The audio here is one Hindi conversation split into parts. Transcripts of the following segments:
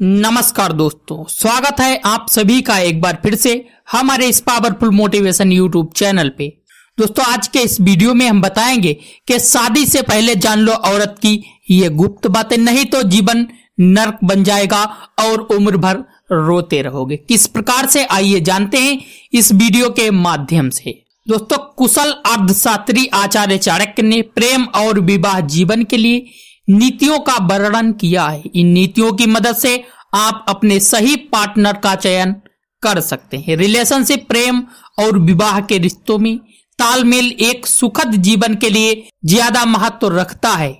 नमस्कार दोस्तों स्वागत है आप सभी का एक बार फिर से हमारे इस पावरफुल मोटिवेशन यूट्यूब चैनल पे दोस्तों आज के इस वीडियो में हम बताएंगे कि शादी से पहले जान लो औरत की ये गुप्त बातें नहीं तो जीवन नरक बन जाएगा और उम्र भर रोते रहोगे किस प्रकार से आइए जानते हैं इस वीडियो के माध्यम से दोस्तों कुशल अर्धशास्त्री आचार्य चाणक्य ने प्रेम और विवाह जीवन के लिए नीतियों का वर्णन किया है इन नीतियों की मदद से आप अपने सही पार्टनर का चयन कर सकते हैं रिलेशनशिप प्रेम और विवाह के रिश्तों में तालमेल एक सुखद जीवन के लिए ज्यादा महत्व रखता है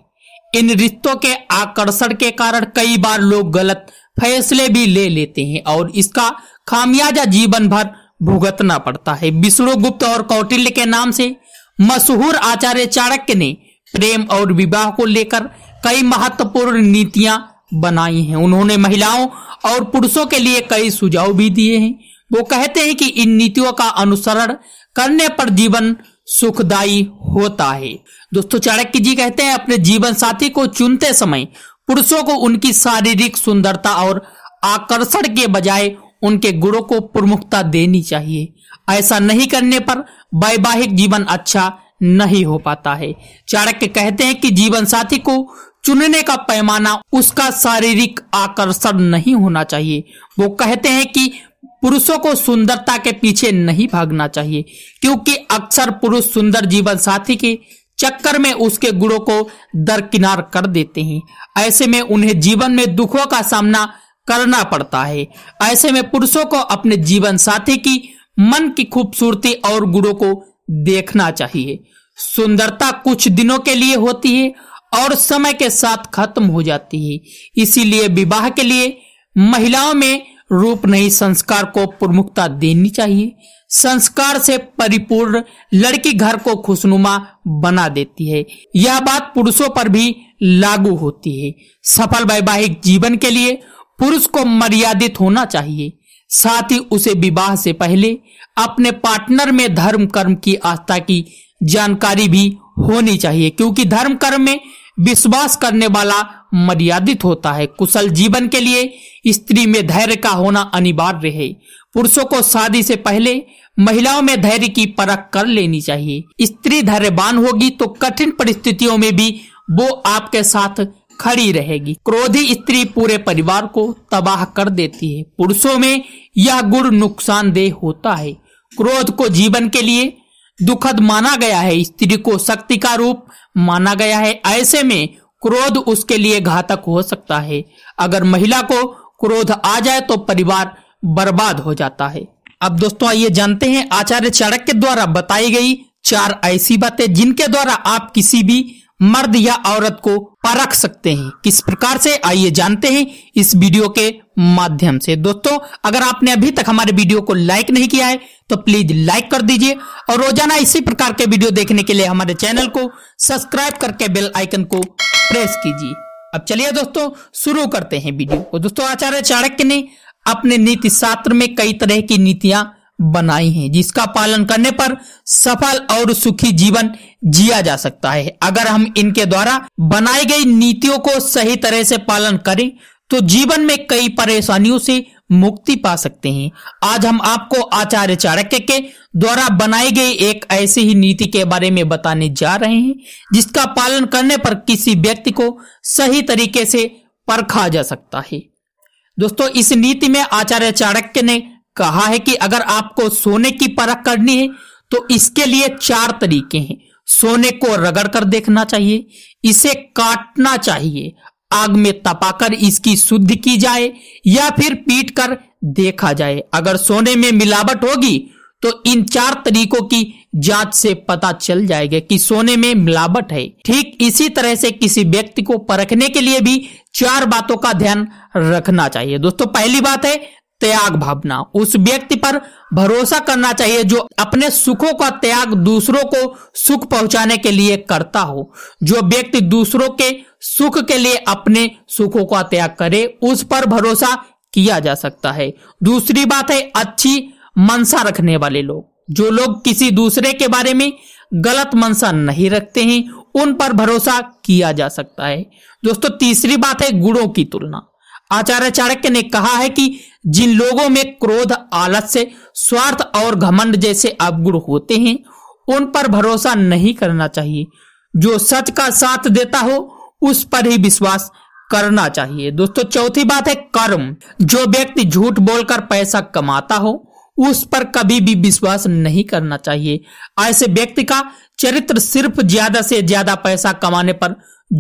इन रिश्तों के आकर्षण के कारण कई बार लोग गलत फैसले भी ले लेते हैं और इसका खामियाजा जीवन भर भुगतना पड़ता है विष्णु गुप्त और कौटिल्य के नाम से मशहूर आचार्य चाणक्य ने प्रेम और विवाह को लेकर कई महत्वपूर्ण नीतियां बनाई हैं उन्होंने महिलाओं और पुरुषों के लिए कई सुझाव भी दिए हैं वो कहते हैं कि इन नीतियों का अनुसरण करने पर जीवन सुखदायी होता है दोस्तों चाणक्य जी कहते हैं अपने जीवन साथी को चुनते समय पुरुषों को उनकी शारीरिक सुंदरता और आकर्षण के बजाय उनके गुणों को प्रमुखता देनी चाहिए ऐसा नहीं करने पर वैवाहिक जीवन अच्छा नहीं हो पाता है चाणक्य कहते हैं कि जीवन साथी को चुनने का पैमाना उसका शारीरिक आकर्षण नहीं होना चाहिए वो कहते हैं कि पुरुषों को सुंदरता के पीछे नहीं भागना चाहिए क्योंकि अक्सर पुरुष सुंदर जीवन साथी के चक्कर में उसके गुणों को दरकिनार कर देते हैं ऐसे में उन्हें जीवन में दुखों का सामना करना पड़ता है ऐसे में पुरुषों को अपने जीवन साथी की मन की खूबसूरती और गुणों को देखना चाहिए सुंदरता कुछ दिनों के लिए होती है और समय के साथ खत्म हो जाती है इसीलिए विवाह के लिए महिलाओं में रूप नहीं संस्कार को प्रमुखता देनी चाहिए संस्कार से परिपूर्ण लड़की घर को खुशनुमा बना देती है यह बात पुरुषों पर भी लागू होती है सफल वैवाहिक जीवन के लिए पुरुष को मर्यादित होना चाहिए साथ ही उसे विवाह से पहले अपने पार्टनर में धर्म कर्म की आस्था की जानकारी भी होनी चाहिए क्योंकि धर्म कर्म में विश्वास करने वाला मर्यादित होता है कुशल जीवन के लिए स्त्री में धैर्य का होना अनिवार्य है पुरुषों को शादी से पहले महिलाओं में धैर्य की परख कर लेनी चाहिए स्त्री धैर्यवान होगी तो कठिन परिस्थितियों में भी वो आपके साथ खड़ी रहेगी क्रोधी स्त्री पूरे परिवार को तबाह कर देती है पुरुषों में यह गुण नुकसानदेह होता है क्रोध को जीवन के लिए दुखद माना गया है स्त्री को शक्ति का रूप माना गया है ऐसे में क्रोध उसके लिए घातक हो सकता है अगर महिला को क्रोध आ जाए तो परिवार बर्बाद हो जाता है अब दोस्तों आइए जानते हैं आचार्य चाणक्य द्वारा बताई गई चार ऐसी बातें जिनके द्वारा आप किसी भी मर्द या औरत को परख सकते हैं किस प्रकार से आइए जानते हैं इस वीडियो के माध्यम से दोस्तों अगर आपने अभी तक हमारे वीडियो को लाइक नहीं किया है तो प्लीज लाइक कर दीजिए और रोजाना इसी प्रकार के वीडियो देखने के लिए हमारे चैनल को सब्सक्राइब करके बेल आइकन को प्रेस कीजिए अब चलिए दोस्तों शुरू करते हैं वीडियो को दोस्तों आचार्य चाणक्य ने अपने नीति शास्त्र में कई तरह की नीतियां बनाई हैं जिसका पालन करने पर सफल और सुखी जीवन जिया जा सकता है अगर हम इनके द्वारा बनाई गई नीतियों को सही तरह से पालन करें तो जीवन में कई परेशानियों से मुक्ति पा सकते हैं आज हम आपको आचार्य चाणक्य के द्वारा बनाई गई एक ऐसी ही नीति के बारे में बताने जा रहे हैं जिसका पालन करने पर किसी व्यक्ति को सही तरीके से परखा जा सकता है दोस्तों इस नीति में आचार्य चाणक्य ने कहा है कि अगर आपको सोने की परख करनी है तो इसके लिए चार तरीके हैं सोने को रगड़ कर देखना चाहिए इसे काटना चाहिए आग में तपाकर इसकी शुद्ध की जाए या फिर पीट कर देखा जाए अगर सोने में मिलावट होगी तो इन चार तरीकों की जांच से पता चल जाएगा कि सोने में मिलावट है ठीक इसी तरह से किसी व्यक्ति को परखने के लिए भी चार बातों का ध्यान रखना चाहिए दोस्तों पहली बात है त्याग भावना उस व्यक्ति पर भरोसा करना चाहिए जो अपने सुखों का त्याग दूसरों को सुख पहुंचाने के लिए करता हो जो व्यक्ति दूसरों के सुख के लिए अपने सुखों का त्याग करे उस पर भरोसा किया जा सकता है दूसरी बात है अच्छी मनसा रखने वाले लोग जो लोग किसी दूसरे के बारे में गलत मनसा नहीं रखते हैं उन पर भरोसा किया जा सकता है दोस्तों तीसरी बात है गुणों की तुलना आचार्य चाणक्य ने कहा है कि जिन लोगों में क्रोध आलस्य स्वार्थ और घमंड जैसे अवगुण होते हैं उन पर भरोसा नहीं करना चाहिए जो सच का साथ देता हो उस पर ही विश्वास करना चाहिए दोस्तों चौथी बात है कर्म जो व्यक्ति झूठ बोलकर पैसा कमाता हो उस पर कभी भी विश्वास नहीं करना चाहिए ऐसे व्यक्ति का चरित्र सिर्फ ज्यादा से ज्यादा पैसा कमाने पर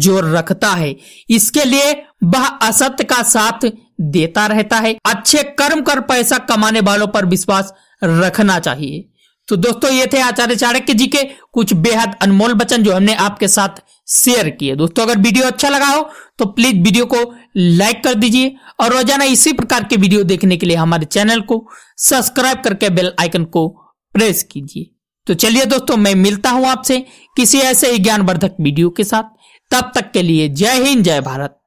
जोर रखता है इसके लिए वह असत्य का साथ देता रहता है अच्छे कर्म कर पैसा कमाने वालों पर विश्वास रखना चाहिए तो दोस्तों ये थे आचार्य चाणक्य जी के कुछ बेहद अनमोल वचन जो हमने आपके साथ शेयर किए दोस्तों अगर वीडियो अच्छा लगा हो तो प्लीज वीडियो को लाइक कर दीजिए और रोजाना इसी प्रकार के वीडियो देखने के लिए हमारे चैनल को सब्सक्राइब करके बेल आइकन को प्रेस कीजिए तो चलिए दोस्तों मैं मिलता हूं आपसे किसी ऐसे ही ज्ञानवर्धक वीडियो के साथ तब तक के लिए जय हिंद जय भारत